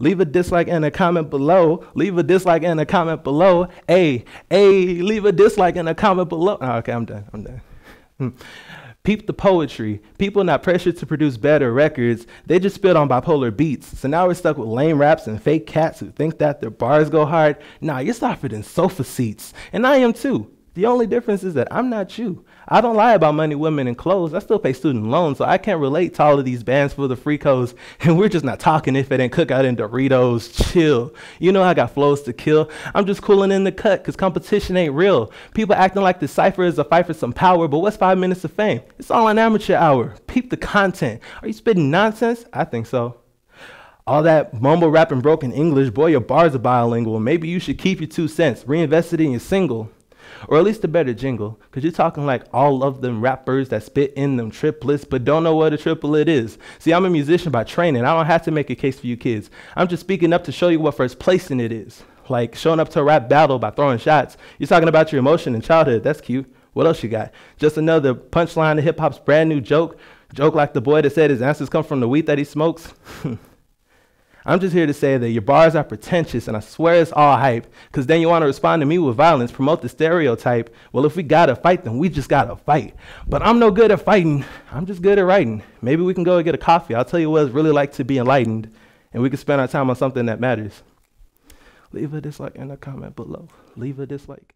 Leave a dislike and a comment below. Leave a dislike and a comment below. Hey, hey, leave a dislike and a comment below. Oh, okay, I'm done. I'm done. Hmm. Peep the poetry. People not pressured to produce better records. They just spit on bipolar beats. So now we're stuck with lame raps and fake cats who think that their bars go hard. Nah, you're softer than sofa seats. And I am too. The only difference is that I'm not you. I don't lie about money, women, and clothes. I still pay student loans, so I can't relate to all of these bands for the free codes. And we're just not talking if it ain't cookout and Doritos. Chill. You know I got flows to kill. I'm just cooling in the cut because competition ain't real. People acting like the cipher is a fight for some power, but what's five minutes of fame? It's all an amateur hour. Peep the content. Are you spitting nonsense? I think so all that mumble rap and broken English, boy, your bars are bilingual. Maybe you should keep your two cents, reinvest it in your single. Or at least a better jingle, because you're talking like all of them rappers that spit in them triplets but don't know what a triplet is. See, I'm a musician by training. I don't have to make a case for you kids. I'm just speaking up to show you what first placing it is. Like showing up to a rap battle by throwing shots. You're talking about your emotion in childhood. That's cute. What else you got? Just another punchline to hip hop's brand new joke. Joke like the boy that said his answers come from the weed that he smokes. I'm just here to say that your bars are pretentious and I swear it's all hype because then you want to respond to me with violence, promote the stereotype. Well, if we got to fight, then we just got to fight. But I'm no good at fighting. I'm just good at writing. Maybe we can go and get a coffee. I'll tell you what it's really like to be enlightened and we can spend our time on something that matters. Leave a dislike in the comment below. Leave a dislike.